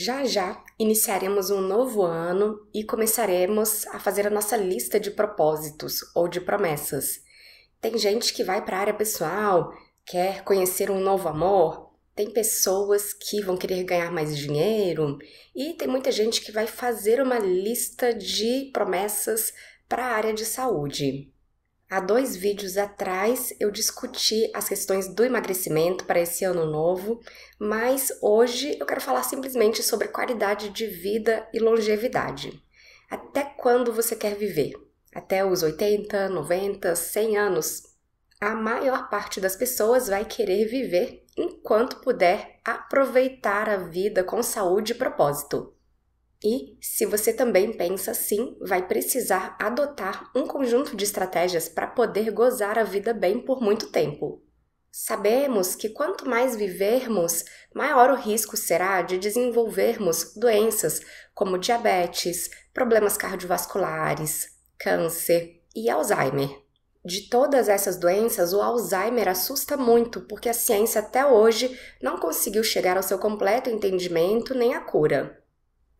Já já iniciaremos um novo ano e começaremos a fazer a nossa lista de propósitos ou de promessas. Tem gente que vai para a área pessoal, quer conhecer um novo amor, tem pessoas que vão querer ganhar mais dinheiro e tem muita gente que vai fazer uma lista de promessas para a área de saúde. Há dois vídeos atrás eu discuti as questões do emagrecimento para esse ano novo, mas hoje eu quero falar simplesmente sobre qualidade de vida e longevidade. Até quando você quer viver? Até os 80, 90, 100 anos? A maior parte das pessoas vai querer viver enquanto puder aproveitar a vida com saúde e propósito. E, se você também pensa assim, vai precisar adotar um conjunto de estratégias para poder gozar a vida bem por muito tempo. Sabemos que quanto mais vivermos, maior o risco será de desenvolvermos doenças como diabetes, problemas cardiovasculares, câncer e Alzheimer. De todas essas doenças, o Alzheimer assusta muito porque a ciência até hoje não conseguiu chegar ao seu completo entendimento nem à cura.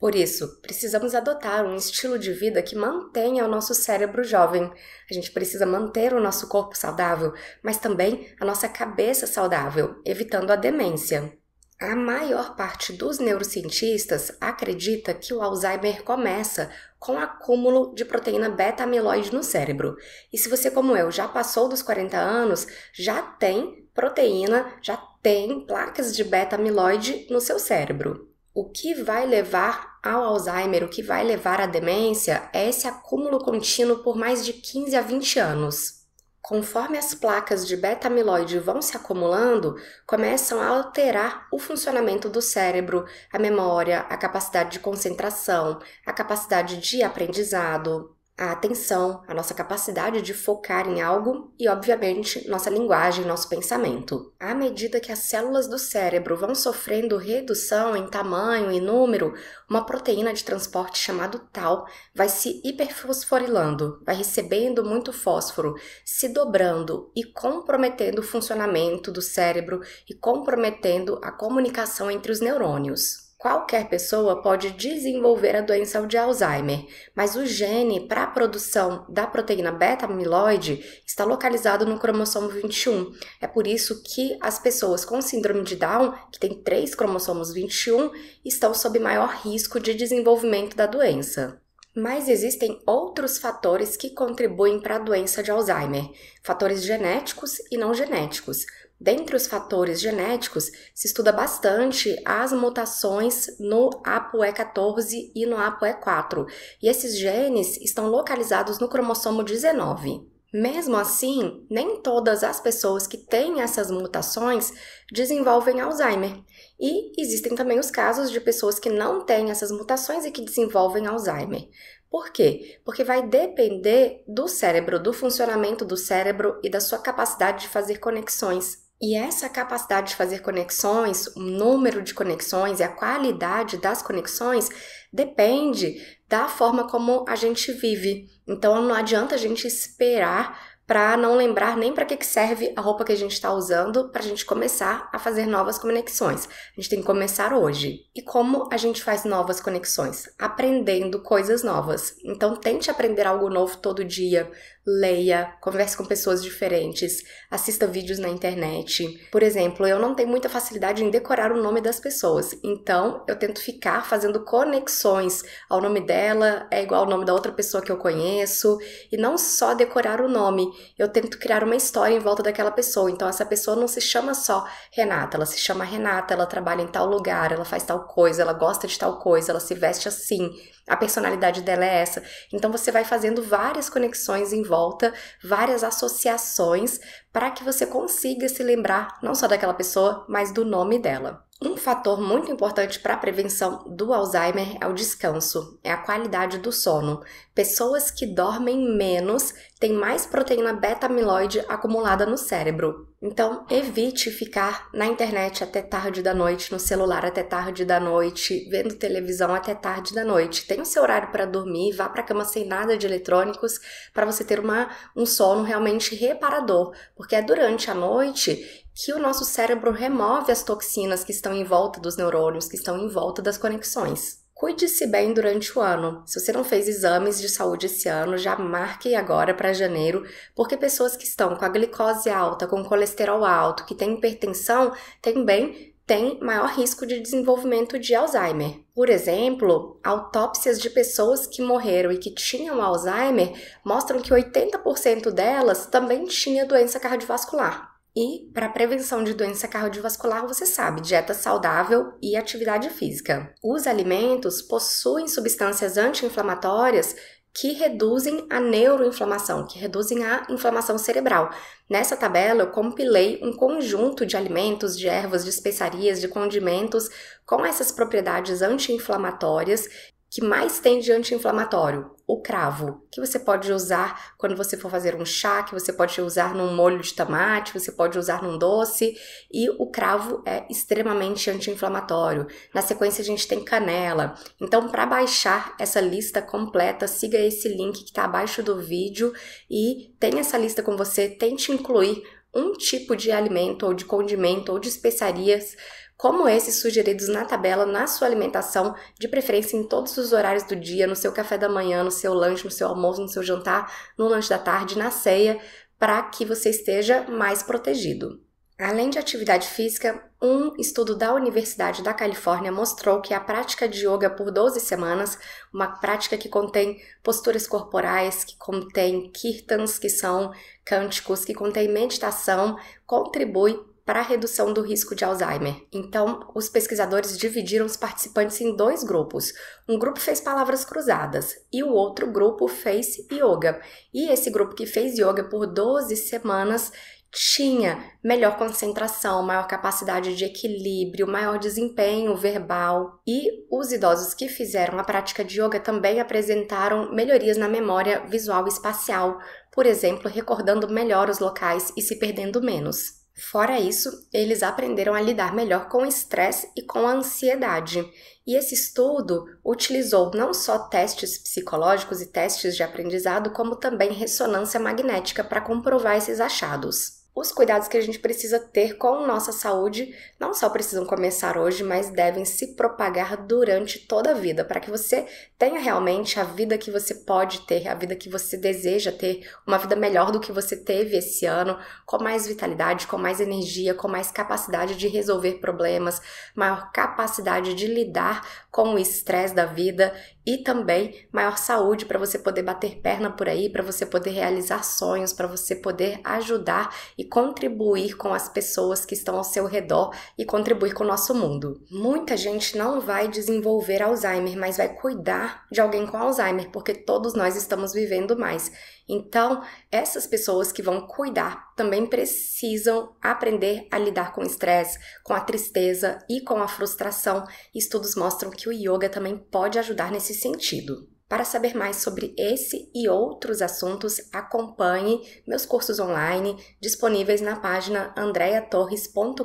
Por isso, precisamos adotar um estilo de vida que mantenha o nosso cérebro jovem. A gente precisa manter o nosso corpo saudável, mas também a nossa cabeça saudável, evitando a demência. A maior parte dos neurocientistas acredita que o Alzheimer começa com o acúmulo de proteína beta-amiloide no cérebro. E se você, como eu, já passou dos 40 anos, já tem proteína, já tem placas de beta-amiloide no seu cérebro o que vai levar ao Alzheimer, o que vai levar à demência, é esse acúmulo contínuo por mais de 15 a 20 anos. Conforme as placas de beta-amiloide vão se acumulando, começam a alterar o funcionamento do cérebro, a memória, a capacidade de concentração, a capacidade de aprendizado a atenção, a nossa capacidade de focar em algo e, obviamente, nossa linguagem, nosso pensamento. À medida que as células do cérebro vão sofrendo redução em tamanho e número, uma proteína de transporte chamada tal vai se hiperfosforilando, vai recebendo muito fósforo, se dobrando e comprometendo o funcionamento do cérebro e comprometendo a comunicação entre os neurônios. Qualquer pessoa pode desenvolver a doença de Alzheimer, mas o gene para a produção da proteína beta-amiloide está localizado no cromossomo 21. É por isso que as pessoas com síndrome de Down, que tem três cromossomos 21, estão sob maior risco de desenvolvimento da doença. Mas existem outros fatores que contribuem para a doença de Alzheimer, fatores genéticos e não genéticos. Dentre os fatores genéticos, se estuda bastante as mutações no APOE14 e no APOE4, e esses genes estão localizados no cromossomo 19. Mesmo assim, nem todas as pessoas que têm essas mutações desenvolvem Alzheimer. E existem também os casos de pessoas que não têm essas mutações e que desenvolvem Alzheimer. Por quê? Porque vai depender do cérebro, do funcionamento do cérebro e da sua capacidade de fazer conexões e essa capacidade de fazer conexões, o número de conexões e a qualidade das conexões depende da forma como a gente vive. Então não adianta a gente esperar para não lembrar nem para que, serve a roupa que a gente está usando para a gente começar a fazer novas conexões. A gente tem que começar hoje. E como a gente faz novas conexões? Aprendendo coisas novas. Então tente aprender algo novo todo dia leia, converse com pessoas diferentes, assista vídeos na internet. Por exemplo, eu não tenho muita facilidade em decorar o nome das pessoas, então eu tento ficar fazendo conexões ao nome dela, é igual ao nome da outra pessoa que eu conheço, e não só decorar o nome, eu tento criar uma história em volta daquela pessoa. Então essa pessoa não se chama só Renata, ela se chama Renata, ela trabalha em tal lugar, ela faz tal coisa, ela gosta de tal coisa, ela se veste assim, a personalidade dela é essa. Então você vai fazendo várias conexões em volta volta várias associações para que você consiga se lembrar não só daquela pessoa, mas do nome dela. Um fator muito importante para a prevenção do Alzheimer é o descanso, é a qualidade do sono. Pessoas que dormem menos têm mais proteína beta-amiloide acumulada no cérebro. Então, evite ficar na internet até tarde da noite, no celular até tarde da noite, vendo televisão até tarde da noite. Tem o seu horário para dormir, vá para a cama sem nada de eletrônicos para você ter uma, um sono realmente reparador, porque é durante a noite que o nosso cérebro remove as toxinas que estão em volta dos neurônios, que estão em volta das conexões. Cuide-se bem durante o ano. Se você não fez exames de saúde esse ano, já marque agora para janeiro, porque pessoas que estão com a glicose alta, com colesterol alto, que têm hipertensão, têm bem tem maior risco de desenvolvimento de Alzheimer. Por exemplo, autópsias de pessoas que morreram e que tinham Alzheimer mostram que 80% delas também tinha doença cardiovascular. E para prevenção de doença cardiovascular, você sabe, dieta saudável e atividade física. Os alimentos possuem substâncias anti-inflamatórias que reduzem a neuroinflamação, que reduzem a inflamação cerebral. Nessa tabela, eu compilei um conjunto de alimentos, de ervas, de especiarias, de condimentos com essas propriedades anti-inflamatórias que mais tem de anti-inflamatório? O cravo, que você pode usar quando você for fazer um chá, que você pode usar num molho de tomate, você pode usar num doce, e o cravo é extremamente anti-inflamatório. Na sequência a gente tem canela. Então, para baixar essa lista completa, siga esse link que está abaixo do vídeo e tenha essa lista com você, tente incluir um tipo de alimento ou de condimento ou de especiarias como esses sugeridos na tabela na sua alimentação, de preferência em todos os horários do dia, no seu café da manhã, no seu lanche, no seu almoço, no seu jantar, no lanche da tarde, na ceia, para que você esteja mais protegido. Além de atividade física, um estudo da Universidade da Califórnia mostrou que a prática de yoga por 12 semanas, uma prática que contém posturas corporais, que contém kirtans, que são cânticos, que contém meditação, contribui para a redução do risco de Alzheimer. Então, os pesquisadores dividiram os participantes em dois grupos. Um grupo fez palavras cruzadas e o outro grupo fez yoga. E esse grupo que fez yoga por 12 semanas tinha melhor concentração, maior capacidade de equilíbrio, maior desempenho verbal. E os idosos que fizeram a prática de yoga também apresentaram melhorias na memória visual e espacial, por exemplo, recordando melhor os locais e se perdendo menos. Fora isso, eles aprenderam a lidar melhor com o estresse e com a ansiedade. E esse estudo utilizou não só testes psicológicos e testes de aprendizado, como também ressonância magnética para comprovar esses achados os cuidados que a gente precisa ter com nossa saúde não só precisam começar hoje, mas devem se propagar durante toda a vida, para que você tenha realmente a vida que você pode ter, a vida que você deseja ter, uma vida melhor do que você teve esse ano, com mais vitalidade, com mais energia, com mais capacidade de resolver problemas, maior capacidade de lidar com o estresse da vida e também maior saúde para você poder bater perna por aí, para você poder realizar sonhos, para você poder ajudar e contribuir com as pessoas que estão ao seu redor e contribuir com o nosso mundo. Muita gente não vai desenvolver Alzheimer, mas vai cuidar de alguém com Alzheimer, porque todos nós estamos vivendo mais. Então, essas pessoas que vão cuidar também precisam aprender a lidar com o estresse, com a tristeza e com a frustração. Estudos mostram que o yoga também pode ajudar nesse sentido. Para saber mais sobre esse e outros assuntos, acompanhe meus cursos online disponíveis na página andreatorres.com.br.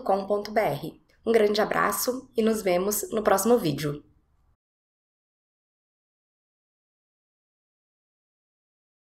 Um grande abraço e nos vemos no próximo vídeo.